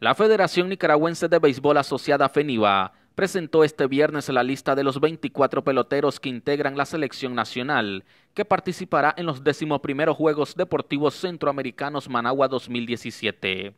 La Federación Nicaragüense de Béisbol Asociada FENIVA presentó este viernes la lista de los 24 peloteros que integran la selección nacional, que participará en los 11 Juegos Deportivos Centroamericanos Managua 2017.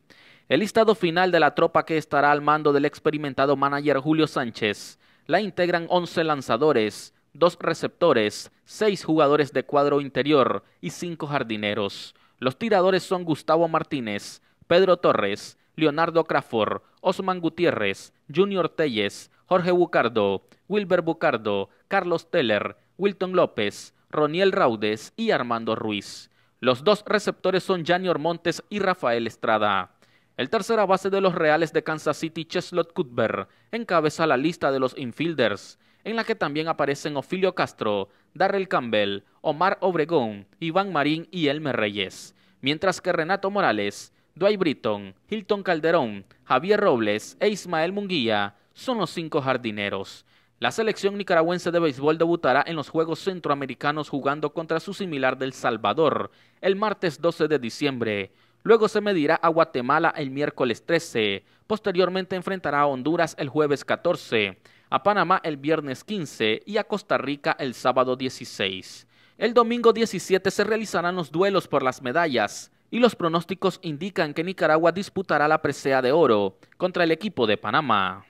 El listado final de la tropa que estará al mando del experimentado manager Julio Sánchez la integran 11 lanzadores, 2 receptores, 6 jugadores de cuadro interior y 5 jardineros. Los tiradores son Gustavo Martínez, Pedro Torres, Leonardo Crawford, Osman Gutiérrez, Junior Telles, Jorge Bucardo, Wilber Bucardo, Carlos Teller, Wilton López, Roniel Raudes y Armando Ruiz. Los dos receptores son Janior Montes y Rafael Estrada. El tercera base de los Reales de Kansas City, Cheslot Cuthbert, encabeza la lista de los infielders, en la que también aparecen Ofilio Castro, Darrell Campbell, Omar Obregón, Iván Marín y Elmer Reyes, mientras que Renato Morales, Dwight Britton, Hilton Calderón, Javier Robles e Ismael Munguía son los cinco jardineros. La selección nicaragüense de béisbol debutará en los Juegos Centroamericanos jugando contra su similar del Salvador el martes 12 de diciembre. Luego se medirá a Guatemala el miércoles 13. Posteriormente enfrentará a Honduras el jueves 14, a Panamá el viernes 15 y a Costa Rica el sábado 16. El domingo 17 se realizarán los duelos por las medallas y los pronósticos indican que Nicaragua disputará la presea de oro contra el equipo de Panamá.